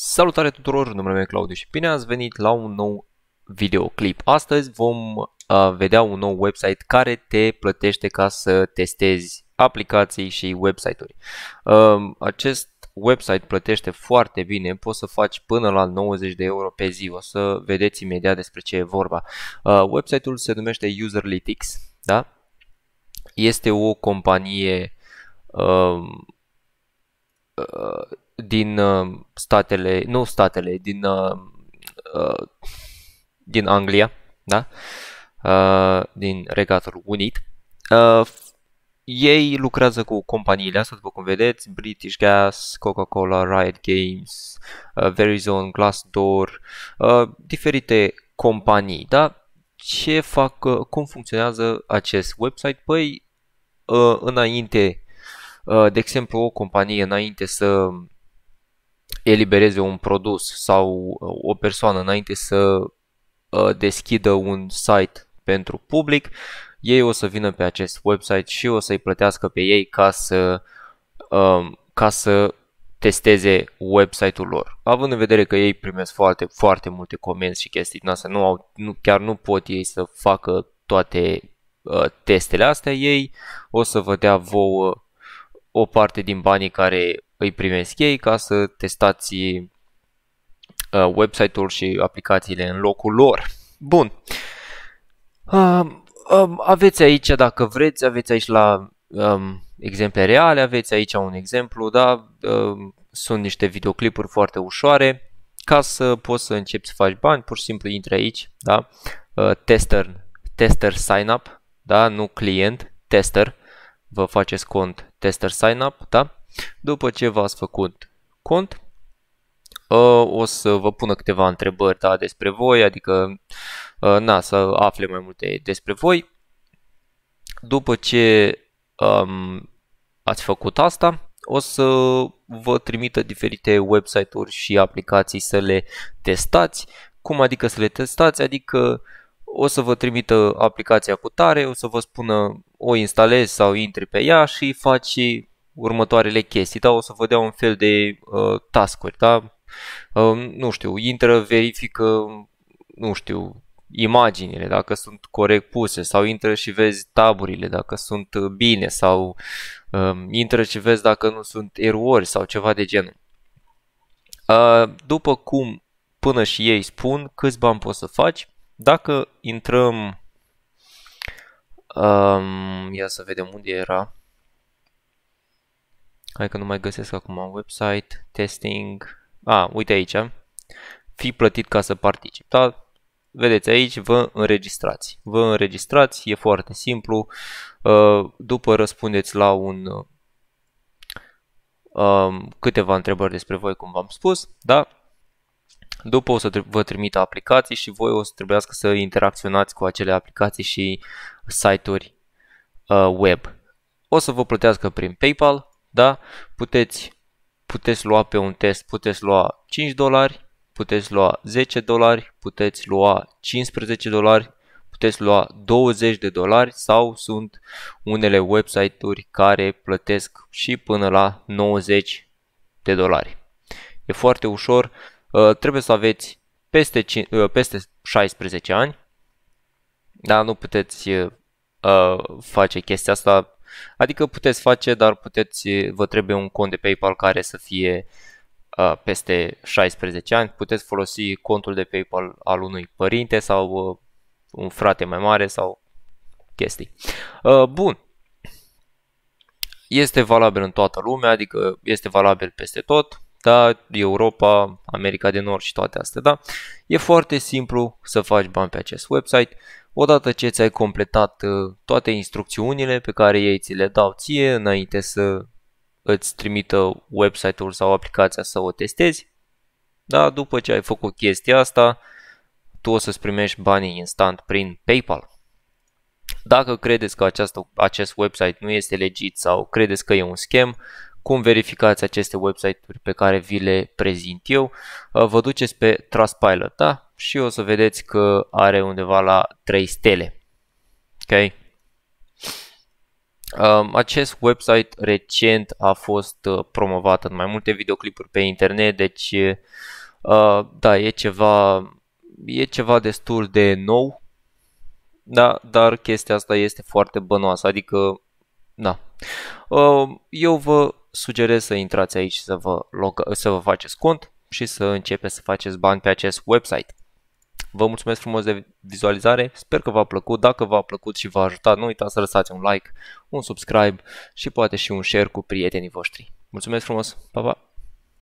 Salutare tuturor, numele meu e Claudiu și bine ați venit la un nou videoclip. Astăzi vom uh, vedea un nou website care te plătește ca să testezi aplicații și website-uri. Uh, acest website plătește foarte bine, poți să faci până la 90 de euro pe zi, o să vedeți imediat despre ce e vorba. Uh, website-ul se numește Userlytics, da? este o companie um, uh, uh, din uh, statele, nu statele, din, uh, uh, din Anglia, da? Uh, din Regatul Unit. Uh, ei lucrează cu companiile astea, după cum vedeți, British Gas, Coca-Cola, Riot Games, uh, Verizon, Glassdoor, uh, diferite companii, da? Ce fac, uh, cum funcționează acest website? Păi, uh, înainte, uh, de exemplu, o companie înainte să elibereze un produs sau uh, o persoană înainte să uh, deschidă un site pentru public, ei o să vină pe acest website și o să-i plătească pe ei ca să, um, ca să testeze website-ul lor. Având în vedere că ei primesc foarte, foarte multe comenzi și chestii din astea, nu au, nu, chiar nu pot ei să facă toate uh, testele astea, ei o să vă dea vouă o parte din banii care îi primesc ei ca să testați uh, website uri și aplicațiile în locul lor. Bun. Um, um, aveți aici, dacă vreți, aveți aici la um, exemple reale, aveți aici un exemplu, da? sunt niște videoclipuri foarte ușoare. Ca să poți să începi să faci bani, pur și simplu intri aici, da? Uh, tester, tester sign up, da? Nu client, tester. Vă faceți cont tester sign up, da? După ce v-ați făcut cont, ă, o să vă pună câteva întrebări da, despre voi, adică ă, na, să afle mai multe despre voi. După ce um, ați făcut asta, o să vă trimită diferite website-uri și aplicații să le testați. Cum adică să le testați? Adică uh, o să vă trimită aplicația cu tare, o să vă spună o instalezi sau intri pe ea și faci următoarele chestii, da? o să vă dea un fel de uh, task-uri, da? Uh, nu știu, intră, verifică, nu știu, imaginile, dacă sunt corect puse sau intră și vezi taburile, dacă sunt uh, bine sau uh, intră și vezi dacă nu sunt erori sau ceva de genul. Uh, după cum până și ei spun câți bani poți să faci, dacă intrăm, um, ia să vedem unde era. Hai că nu mai găsesc acum un website, testing. A, ah, uite aici. Fi plătit ca să particip Da? Vedeți aici, vă înregistrați. Vă înregistrați, e foarte simplu. Uh, după răspundeți la un um, câteva întrebări despre voi, cum v-am spus, da? După o să vă trimit aplicații și voi o să trebuiască să interacționați cu acele aplicații și site-uri uh, web. O să vă plătească prin PayPal, da? Puteți, puteți lua pe un test, puteți lua 5 dolari, puteți lua 10 dolari, puteți lua 15 dolari, puteți lua 20 de dolari sau sunt unele website-uri care plătesc și până la 90 de dolari. E foarte ușor, Uh, trebuie să aveți peste, uh, peste 16 ani, dar nu puteți uh, face chestia asta Adică puteți face, dar puteți, vă trebuie un cont de PayPal care să fie peste 16 ani. Puteți folosi contul de PayPal al unui părinte sau un frate mai mare sau chestii. bun. Este valabil în toată lumea, adică este valabil peste tot da, Europa, America de Nord și toate astea, da? E foarte simplu să faci bani pe acest website. Odată ce ți-ai completat uh, toate instrucțiunile pe care ei ți le dau ție înainte să îți trimită website-ul sau aplicația să o testezi, da, după ce ai făcut chestia asta, tu o să-ți primești banii instant prin PayPal. Dacă credeți că această, acest website nu este legit sau credeți că e un scam, cum verificați aceste website-uri pe care vi le prezint eu? Uh, vă duceți pe Trustpilot, da? Și o să vedeți că are undeva la 3 stele. Ok? Um, acest website recent a fost uh, promovat în mai multe videoclipuri pe internet, deci uh, da, e ceva, e ceva destul de nou, da, dar chestia asta este foarte bănoasă, adică da. Eu vă sugerez să intrați aici să vă, loga- să vă faceți cont și să începeți să faceți bani pe acest website. Vă mulțumesc frumos de vizualizare, sper că v-a plăcut, dacă v-a plăcut și v-a ajutat, nu uitați să lăsați un like, un subscribe și poate și un share cu prietenii voștri. Mulțumesc frumos, pa, pa!